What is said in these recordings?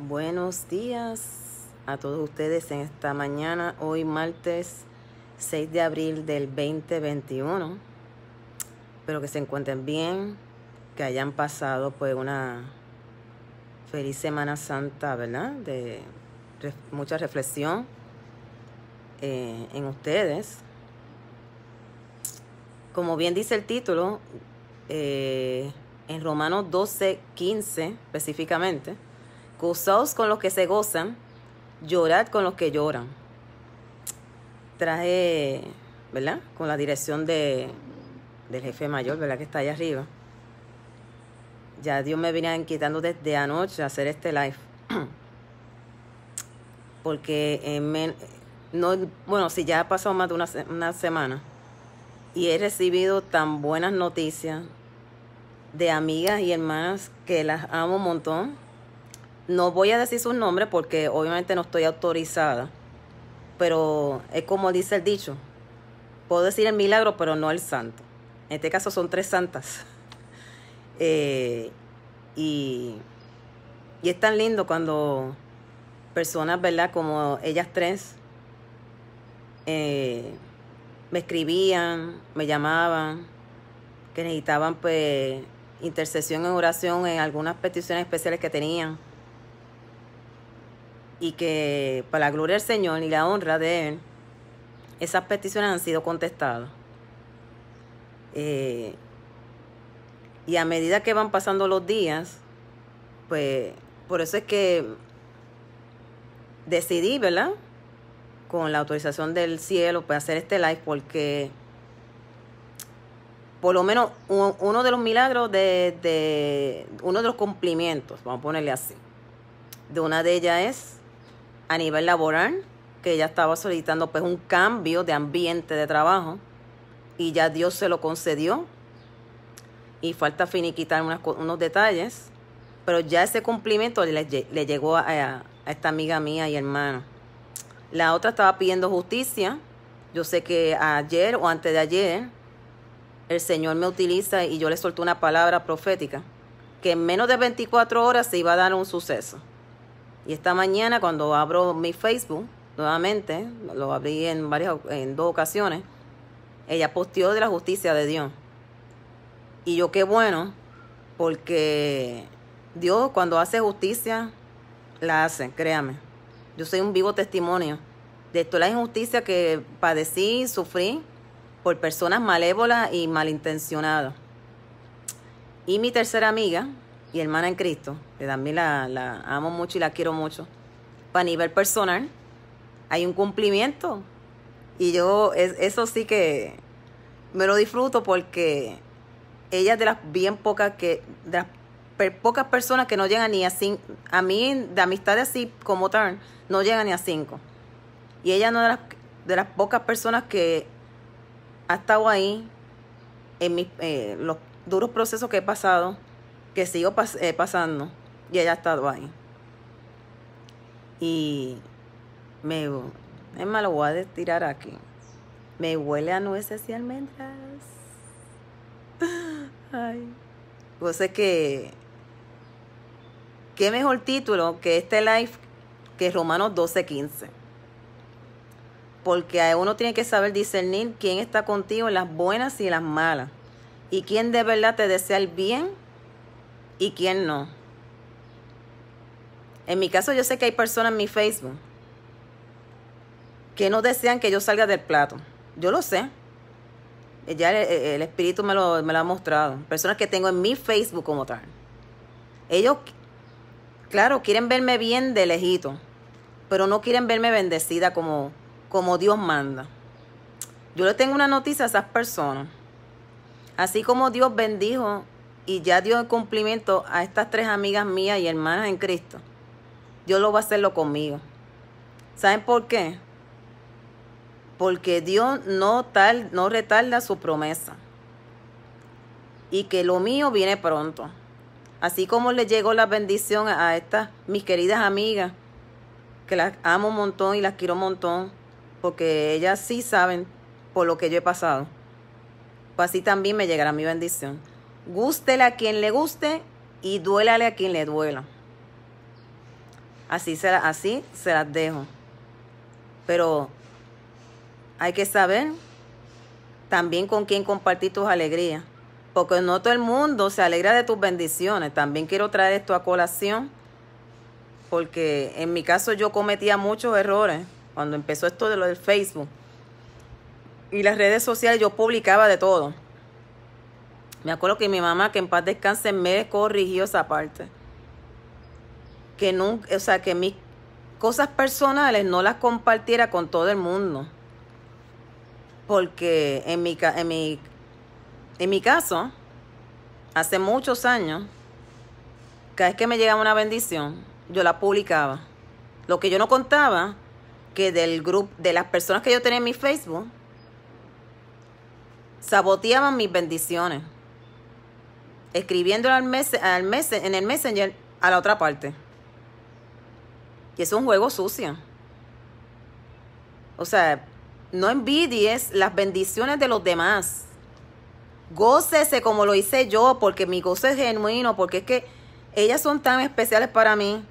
Buenos días a todos ustedes en esta mañana, hoy martes 6 de abril del 2021. Espero que se encuentren bien, que hayan pasado pues una feliz Semana Santa, ¿verdad? De mucha reflexión eh, en ustedes. Como bien dice el título, eh, en Romanos 12, 15 específicamente, Gozaos con los que se gozan, llorad con los que lloran. Traje, ¿verdad? Con la dirección de, del jefe mayor, ¿verdad? Que está allá arriba. Ya Dios me venía quitando desde anoche hacer este live. Porque eh, no, bueno, si ya ha pasado más de una, una semana y he recibido tan buenas noticias de amigas y hermanas que las amo un montón no voy a decir sus nombre porque obviamente no estoy autorizada, pero es como dice el dicho, puedo decir el milagro, pero no el santo. En este caso son tres santas. Eh, y, es tan lindo cuando personas, ¿verdad? Como ellas tres, eh, me escribían, me llamaban, que necesitaban pues intercesión en oración en algunas peticiones especiales que tenían y que para la gloria del Señor y la honra de Él, esas peticiones han sido contestadas. Eh, y a medida que van pasando los días, pues por eso es que decidí, ¿verdad? Con la autorización del cielo, pues hacer este live porque por lo menos uno de los milagros de, de uno de los cumplimientos, vamos a ponerle así, de una de ellas es a nivel laboral, que ella estaba solicitando pues un cambio de ambiente de trabajo y ya Dios se lo concedió y falta finiquitar unos detalles, pero ya ese cumplimiento le, llegó a, esta amiga mía y hermana. La otra estaba pidiendo justicia. Yo sé que ayer o antes de ayer el Señor me utiliza y yo le solté una palabra profética que en menos de 24 horas se iba a dar un suceso. Y esta mañana cuando abro mi Facebook, nuevamente, lo abrí en, varias, en dos ocasiones, ella posteó de la justicia de Dios. Y yo qué bueno, porque Dios cuando hace justicia, la hace, créame. Yo soy un vivo testimonio de toda la injusticia que padecí sufrí por personas malévolas y malintencionadas. Y mi tercera amiga, y hermana en Cristo, que también la, amo mucho y la quiero mucho, para nivel personal, hay un cumplimiento. Y yo eso sí que me lo disfruto porque ella es de las bien pocas que, de las pocas personas que no llegan ni a cinco, a mí de amistades así como tal... no llegan ni a cinco. Y ella no de las, de las pocas personas que ha estado ahí en mis, eh, los duros procesos que he pasado que sigo eh, pasando y ella ha estado ahí. Y me es malo. lo voy a tirar aquí. Me huele a nueces y almendras. Ay. Yo pues sé que qué mejor título que este live que Romanos 12:15. Porque uno tiene que saber discernir quién está contigo en las buenas y las malas. Y quién de verdad te desea el bien y quién no. En mi caso yo sé que hay personas en mi Facebook que no desean que yo salga del plato. Yo lo sé. Ya el, espíritu me lo, ha mostrado. Personas que tengo en mi Facebook como tal. Ellos, claro, quieren verme bien de lejito, pero no quieren verme bendecida como, como Dios manda. Yo le tengo una noticia a esas personas. Así como Dios bendijo y ya dio el cumplimiento a estas tres amigas mías y hermanas en Cristo. Dios lo va a hacerlo conmigo. ¿Saben por qué? Porque Dios no, tal, no retarda su promesa. Y que lo mío viene pronto. Así como le llegó la bendición a estas mis queridas amigas, que las amo un montón y las quiero un montón, porque ellas sí saben por lo que yo he pasado. Pues así también me llegará mi bendición. Gústele a quien le guste y duélale a quien le duela. Así se, así se las dejo. Pero hay que saber también con quién compartir tus alegrías. Porque no todo el mundo se alegra de tus bendiciones. También quiero traer esto a colación. Porque en mi caso yo cometía muchos errores cuando empezó esto de lo del Facebook. Y las redes sociales yo publicaba de todo. Me acuerdo que mi mamá, que en paz descanse, me corrigió esa parte. Que nunca, o sea, que mis cosas personales no las compartiera con todo el mundo. Porque en mi, en mi, en mi caso, hace muchos años, cada vez que me llegaba una bendición, yo la publicaba. Lo que yo no contaba, que del grupo, de las personas que yo tenía en mi Facebook, saboteaban mis bendiciones escribiéndolo al mes, en el Messenger a la otra parte. Y es un juego sucio. O sea, no envidies las bendiciones de los demás. Gócese como lo hice yo, porque mi gozo es genuino, porque es que ellas son tan especiales para mí.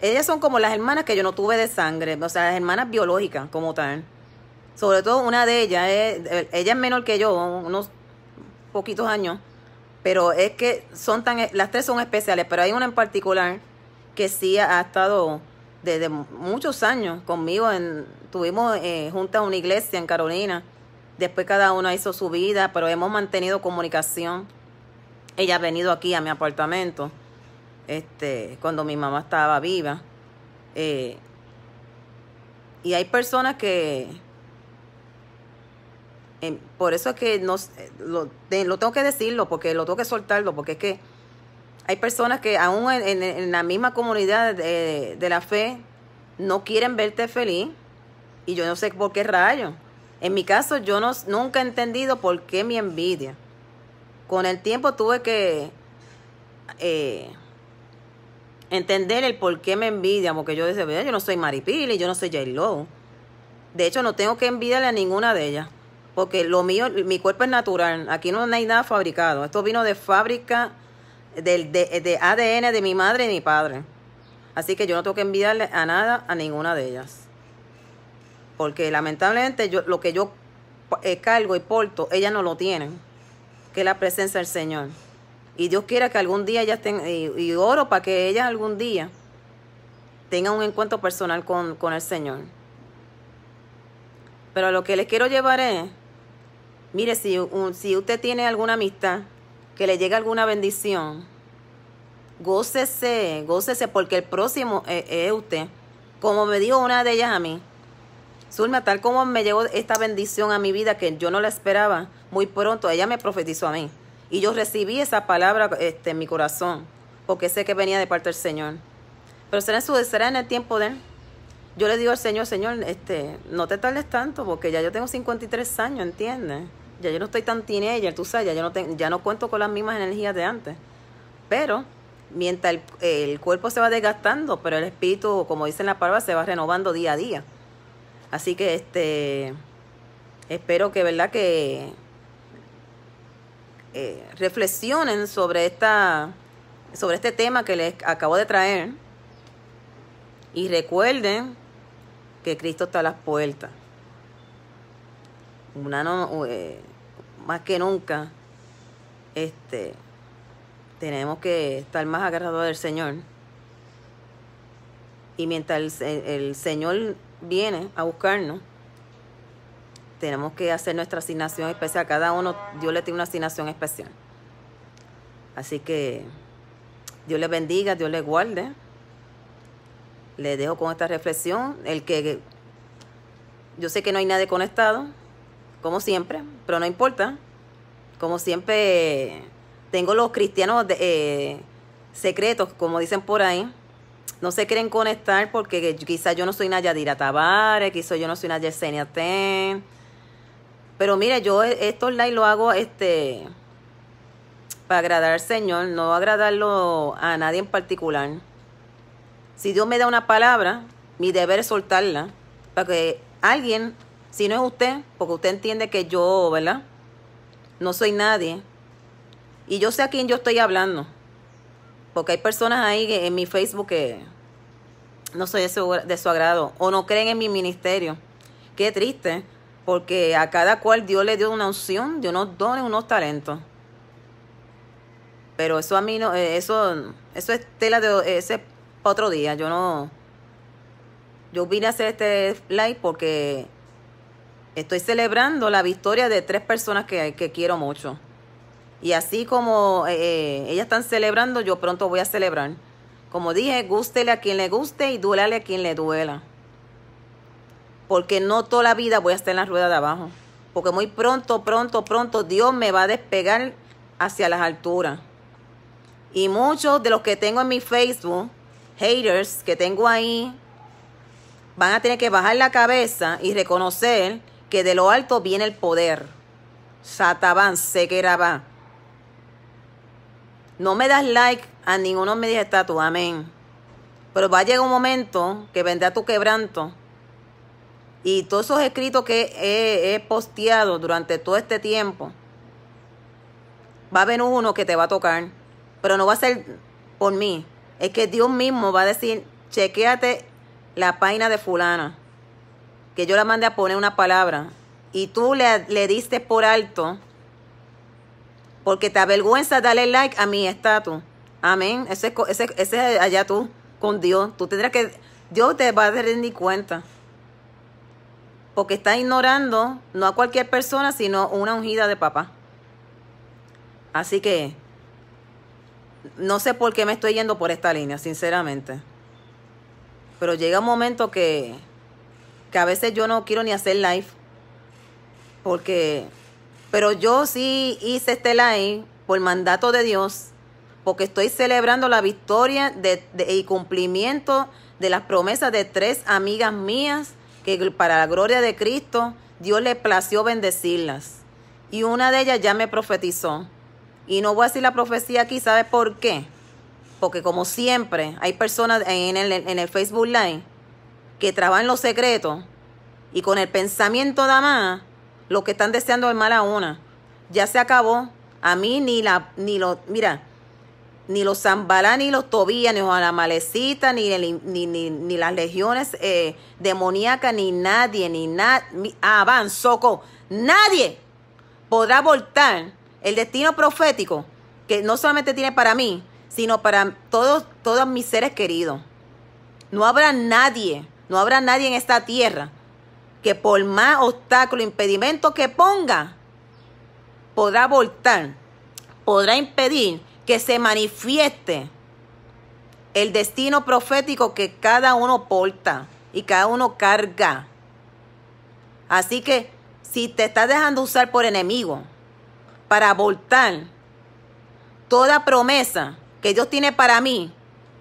Ellas son como las hermanas que yo no tuve de sangre, o sea, las hermanas biológicas como tal. Sobre todo una de ellas, eh, ella es menor que yo, unos poquitos años. Pero es que son tan, e, las tres son especiales, pero hay una en particular que sí ha, estado desde muchos años conmigo. En, tuvimos eh, una iglesia en Carolina. Después cada una hizo su vida, pero hemos mantenido comunicación. Ella ha venido aquí a mi apartamento, este, cuando mi mamá estaba viva. Eh, y hay personas que Em, por eso es que no eh, lo, tengo que decirlo, porque lo tengo que soltarlo, porque es que hay personas que aún en, la misma comunidad de, la fe no quieren verte feliz y yo no sé por qué rayo. En mi caso yo no, nunca he entendido por qué me envidia. Con el tiempo tuve que eh, entender el por qué me envidia porque yo decía, yo no soy Maripili, yo no soy J-Lo. De hecho, no tengo que envidiarle a ninguna de ellas porque lo mío, mi cuerpo es natural, aquí no hay nada fabricado. Esto vino de fábrica del de, ADN de mi madre y mi padre. Así que yo no tengo que enviarle a nada, a ninguna de ellas. Porque lamentablemente yo, lo que yo eh, cargo y porto, ellas no lo tienen, que es la presencia del Señor. Y Dios quiera que algún día ellas tengan, y, oro para que ellas algún día tengan un encuentro personal con, con el Señor. Pero lo que les quiero llevar es Mire, si, si usted tiene alguna amistad, que le llegue alguna bendición, gócese, gócese, porque el próximo e, e, es, usted. Como me dijo una de ellas a mí, Zulma, tal como me llegó esta bendición a mi vida que yo no la esperaba, muy pronto ella me profetizó a mí. Y yo recibí esa palabra este, en mi corazón, porque sé que venía de parte del Señor. Pero será su, será en el tiempo de él yo le digo al Señor, Señor, este, no te tardes tanto porque ya yo tengo 53 años, ¿entiendes? Ya yo no estoy tan teenager, tú sabes, ya, yo no ya no cuento con las mismas energías de antes. Pero mientras el, cuerpo se va desgastando, pero el espíritu, como dice en la palabra, se va renovando día a día. Así que este espero que verdad que eh, reflexionen sobre esta sobre este tema que les acabo de traer y recuerden que Cristo está a las puertas. Una no, eh, más que nunca, este, tenemos que estar más agarrados del Señor. Y mientras el, Señor viene a buscarnos, tenemos que hacer nuestra asignación especial. Cada uno, Dios le tiene una asignación especial. Así que Dios le bendiga, Dios le guarde. Les dejo con esta reflexión. El que yo sé que no hay nadie conectado, como siempre, pero no importa. Como siempre, tengo los cristianos de, eh, secretos, como dicen por ahí. No se quieren conectar porque quizás yo no soy Nayadira Tavares, quizás yo no soy nadie Yesenia Ten. Pero mire, yo e, estos likes lo hago este para agradar al Señor, no agradarlo a nadie en particular. Si Dios me da una palabra, mi deber es soltarla para que alguien, si no es usted, porque usted entiende que yo, ¿verdad? No soy nadie. Y yo sé a quién yo estoy hablando. Porque hay personas ahí en mi Facebook que no soy de su, agrado o no creen en mi ministerio. Qué triste, porque a cada cual Dios le dio una unción, Dios unos dones, unos talentos. Pero eso a mí no, eh, eso, eso es tela de, ese otro día. Yo no. Yo vine a hacer este live porque estoy celebrando la victoria de tres personas que, que quiero mucho. Y así como eh, eh, ellas están celebrando, yo pronto voy a celebrar. Como dije, gústele a quien le guste y duélale a quien le duela. Porque no toda la vida voy a estar en la rueda de abajo. Porque muy pronto, pronto, pronto Dios me va a despegar hacia las alturas. Y muchos de los que tengo en mi Facebook haters que tengo ahí van a tener que bajar la cabeza y reconocer que de lo alto viene el poder. Satabán, va. No me das like a ninguno me mis estatus, amén. Pero va a llegar un momento que vendrá tu quebranto. Y todos esos escritos que he, posteado durante todo este tiempo, va a haber uno que te va a tocar. Pero no va a ser por mí, es que Dios mismo va a decir, chequeate la página de fulana, que yo la mandé a poner una palabra, y tú le, le diste por alto, porque te avergüenza darle like a mi estatus. Amén. Ese, es allá tú, con Dios. Tú tendrás que, Dios te va a rendir cuenta. Porque está ignorando no a cualquier persona, sino una ungida de papá. Así que no sé por qué me estoy yendo por esta línea, sinceramente. Pero llega un momento que, que a veces yo no quiero ni hacer live. Porque, pero yo sí hice este live por mandato de Dios, porque estoy celebrando la victoria y cumplimiento de las promesas de tres amigas mías que para la gloria de Cristo Dios le plació bendecirlas. Y una de ellas ya me profetizó y no voy a decir la profecía aquí, ¿sabes por qué? Porque como siempre, hay personas en el, Facebook Live que trabajan los secretos y con el pensamiento nada más, lo que están deseando es mal a una. Ya se acabó. A mí ni la, ni lo, mira, ni los Zambalá, ni los Tobías, ni los malecita, ni, ni, ni, las legiones eh, demoníacas, ni nadie, ni nada. Ah, van, nadie podrá voltar el destino profético que no solamente tiene para mí, sino para todos, todos mis seres queridos. No habrá nadie, no habrá nadie en esta tierra que por más obstáculo, impedimento que ponga, podrá voltar, podrá impedir que se manifieste el destino profético que cada uno porta y cada uno carga. Así que si te estás dejando usar por enemigo, para abortar toda promesa que Dios tiene para mí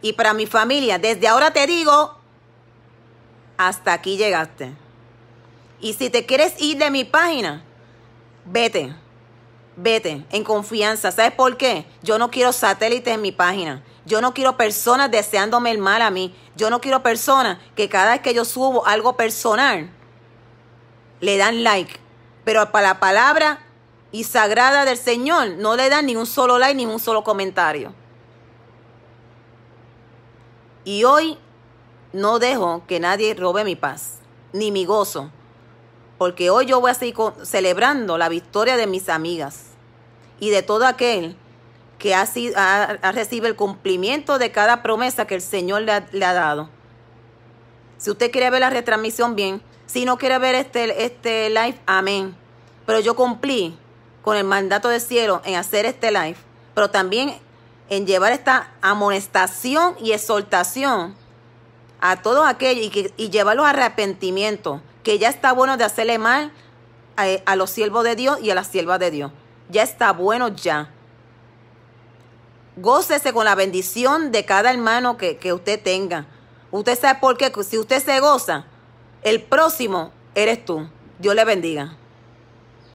y para mi familia. Desde ahora te digo, hasta aquí llegaste. Y si te quieres ir de mi página, vete, vete en confianza. ¿Sabes por qué? Yo no quiero satélites en mi página. Yo no quiero personas deseándome el mal a mí. Yo no quiero personas que cada vez que yo subo algo personal, le dan like. Pero para la palabra y sagrada del Señor, no le dan ni un solo like ni un solo comentario. Y hoy no dejo que nadie robe mi paz, ni mi gozo, porque hoy yo voy a seguir celebrando la victoria de mis amigas y de todo aquel que ha, ha, recibido el cumplimiento de cada promesa que el Señor le ha, dado. Si usted quiere ver la retransmisión, bien. Si no quiere ver este, este live, amén. Pero yo cumplí con el mandato del cielo en hacer este live, pero también en llevar esta amonestación y exhortación a todos aquellos y, llevarlos a arrepentimiento, que ya está bueno de hacerle mal a, los siervos de Dios y a las siervas de Dios. Ya está bueno ya. Gócese con la bendición de cada hermano que, que usted tenga. Usted sabe por qué. Si usted se goza, el próximo eres tú. Dios le bendiga.